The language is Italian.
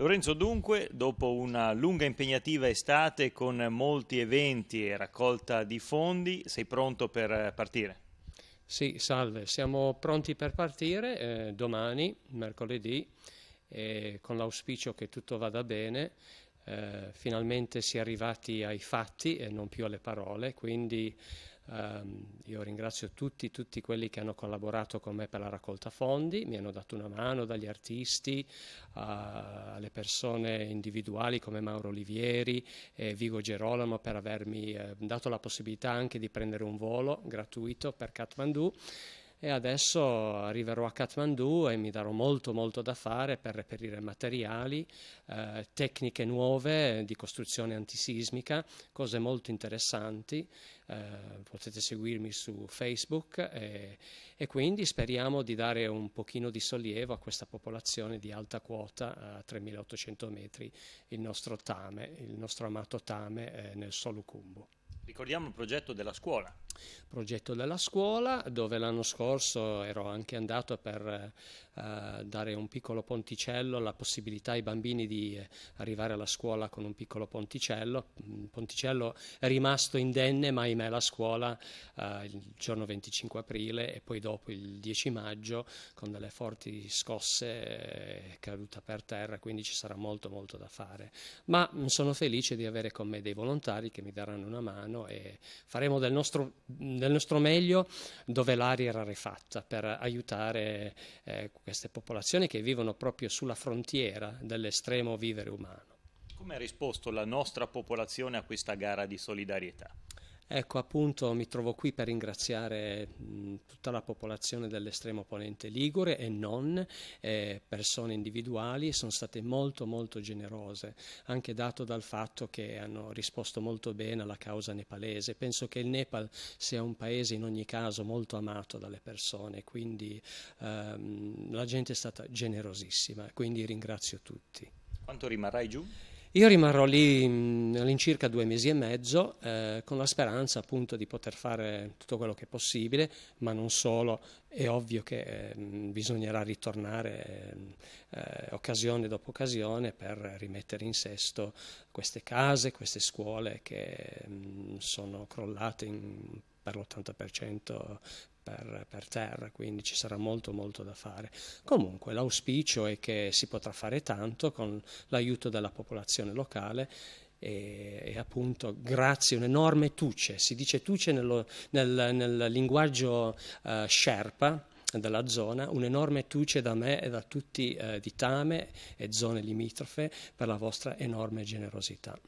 Lorenzo dunque, dopo una lunga e impegnativa estate con molti eventi e raccolta di fondi, sei pronto per partire? Sì, salve, siamo pronti per partire eh, domani, mercoledì, eh, con l'auspicio che tutto vada bene. Eh, finalmente si è arrivati ai fatti e non più alle parole, quindi Um, io ringrazio tutti, tutti, quelli che hanno collaborato con me per la raccolta fondi, mi hanno dato una mano, dagli artisti uh, alle persone individuali come Mauro Olivieri e Vigo Gerolamo per avermi uh, dato la possibilità anche di prendere un volo gratuito per Kathmandu e adesso arriverò a Kathmandu e mi darò molto molto da fare per reperire materiali, eh, tecniche nuove di costruzione antisismica, cose molto interessanti, eh, potete seguirmi su Facebook e, e, quindi speriamo di dare un pochino di sollievo a questa popolazione di alta quota a 3800 metri, il nostro Tame, il nostro amato Tame eh, nel Solucumbo. Ricordiamo il progetto della scuola progetto della scuola, dove l'anno scorso ero anche andato per eh, dare un piccolo ponticello, la possibilità ai bambini di eh, arrivare alla scuola con un piccolo ponticello. Il ponticello è rimasto indenne, ma ahimè la scuola eh, il giorno 25 aprile e poi dopo il 10 maggio con delle forti scosse eh, è caduta per terra, quindi ci sarà molto molto da fare. Ma mm, sono felice di avere con me dei volontari che mi daranno una mano e faremo del nostro del nostro meglio dove l'aria era rifatta per aiutare eh, queste popolazioni che vivono proprio sulla frontiera dell'estremo vivere umano. Come ha risposto la nostra popolazione a questa gara di solidarietà? Ecco, appunto mi trovo qui per ringraziare mh, tutta la popolazione dell'estremo ponente Ligure e non, eh, persone individuali, sono state molto molto generose, anche dato dal fatto che hanno risposto molto bene alla causa nepalese. Penso che il Nepal sia un paese in ogni caso molto amato dalle persone, quindi ehm, la gente è stata generosissima, quindi ringrazio tutti. Quanto rimarrai giù? Io rimarrò lì all'incirca due mesi e mezzo eh, con la speranza appunto di poter fare tutto quello che è possibile, ma non solo, è ovvio che eh, bisognerà ritornare eh, occasione dopo occasione per rimettere in sesto queste case, queste scuole che sono crollate in per l'80% per, per, terra, quindi ci sarà molto molto da fare. Comunque l'auspicio è che si potrà fare tanto con l'aiuto della popolazione locale e, e appunto grazie a un'enorme tuce, si dice tuce nello, nel, nel, linguaggio uh, sherpa, della zona, un'enorme tuce da me e da tutti eh, di Tame e zone limitrofe per la vostra enorme generosità.